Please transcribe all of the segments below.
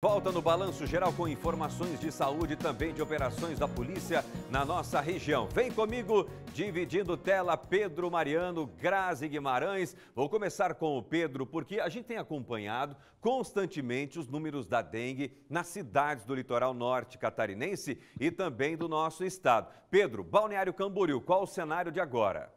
Volta no Balanço Geral com informações de saúde e também de operações da polícia na nossa região. Vem comigo, dividindo tela, Pedro Mariano, Grazi Guimarães. Vou começar com o Pedro, porque a gente tem acompanhado constantemente os números da dengue nas cidades do litoral norte catarinense e também do nosso estado. Pedro, Balneário Camboriú, qual o cenário de agora?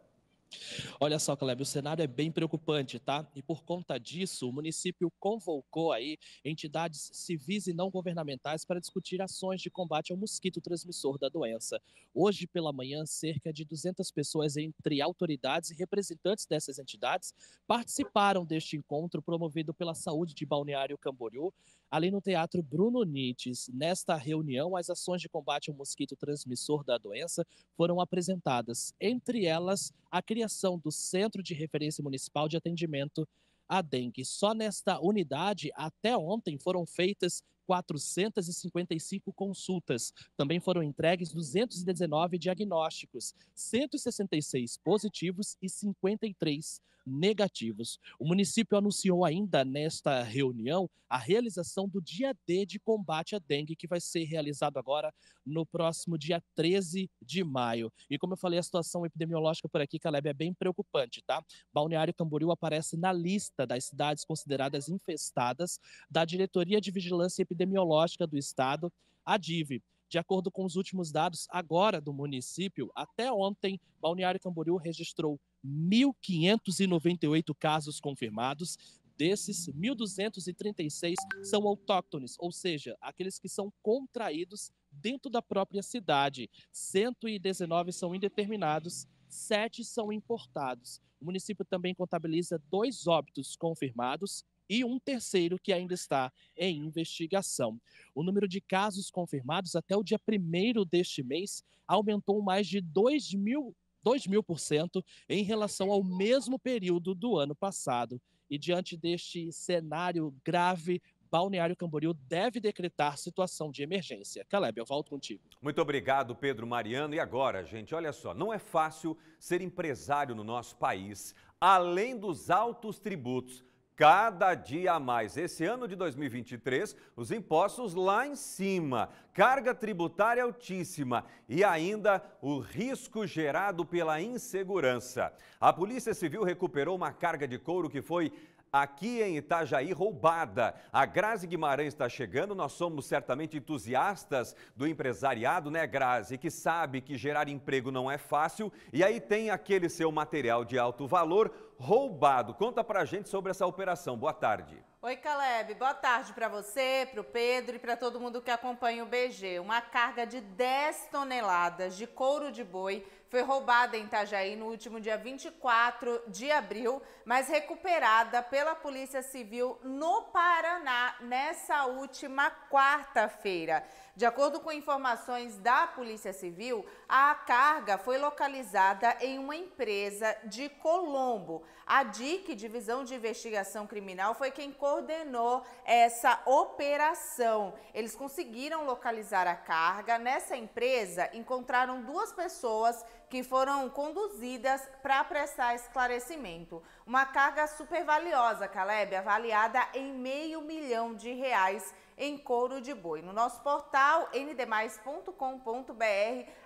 Olha só, Caleb, o cenário é bem preocupante, tá? E por conta disso, o município convocou aí entidades civis e não governamentais para discutir ações de combate ao mosquito transmissor da doença. Hoje pela manhã, cerca de 200 pessoas entre autoridades e representantes dessas entidades participaram deste encontro promovido pela Saúde de Balneário Camboriú, ali no Teatro Bruno Nites. Nesta reunião, as ações de combate ao mosquito transmissor da doença foram apresentadas, entre elas a criação do Centro de Referência Municipal de Atendimento à Dengue. Só nesta unidade, até ontem, foram feitas 455 consultas. Também foram entregues 219 diagnósticos, 166 positivos e 53 negativos. O município anunciou ainda nesta reunião a realização do dia D de combate à dengue, que vai ser realizado agora no próximo dia 13 de maio. E como eu falei, a situação epidemiológica por aqui, Caleb, é bem preocupante, tá? Balneário Camboriú aparece na lista das cidades consideradas infestadas da Diretoria de Vigilância Epidemiológica epidemiológica do estado, a DIV. De acordo com os últimos dados agora do município, até ontem, Balneário Camboriú registrou 1.598 casos confirmados. Desses, 1.236 são autóctones, ou seja, aqueles que são contraídos dentro da própria cidade. 119 são indeterminados, 7 são importados. O município também contabiliza dois óbitos confirmados, e um terceiro que ainda está em investigação. O número de casos confirmados até o dia 1 deste mês aumentou mais de 2 mil. 2 mil por cento em relação ao mesmo período do ano passado. E diante deste cenário grave, Balneário Camboriú deve decretar situação de emergência. Caleb, eu volto contigo. Muito obrigado, Pedro Mariano. E agora, gente, olha só, não é fácil ser empresário no nosso país. Além dos altos tributos, cada dia a mais. Esse ano de 2023, os impostos lá em cima, carga tributária altíssima e ainda o risco gerado pela insegurança. A Polícia Civil recuperou uma carga de couro que foi aqui em Itajaí roubada. A Grazi Guimarães está chegando, nós somos certamente entusiastas do empresariado, né, Grazi, que sabe que gerar emprego não é fácil. E aí tem aquele seu material de alto valor roubado. Conta pra gente sobre essa operação. Boa tarde. Oi, Caleb. Boa tarde para você, para o Pedro e para todo mundo que acompanha o BG. Uma carga de 10 toneladas de couro de boi foi roubada em Itajaí no último dia 24 de abril, mas recuperada pela Polícia Civil no Paraná nessa última quarta-feira. De acordo com informações da Polícia Civil, a carga foi localizada em uma empresa de Colombo. A DIC, Divisão de Investigação Criminal, foi quem coordenou essa operação. Eles conseguiram localizar a carga. Nessa empresa, encontraram duas pessoas que foram conduzidas para prestar esclarecimento. Uma carga super valiosa, Caleb, avaliada em meio milhão de reais em couro de boi. No nosso portal, ndmais.com.br.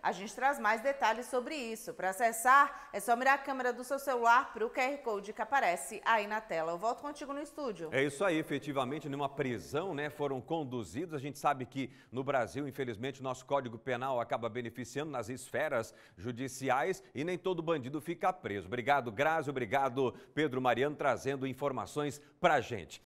A gente traz mais detalhes sobre isso. Para acessar, é só mirar a câmera do seu celular para o QR Code que aparece aí na tela. Eu volto contigo no estúdio. É isso aí, efetivamente, numa prisão, né, foram conduzidos. A gente sabe que no Brasil, infelizmente, nosso Código Penal acaba beneficiando nas esferas judiciais e nem todo bandido fica preso. Obrigado, Grazi, obrigado, Pedro Mariano, trazendo informações para a gente.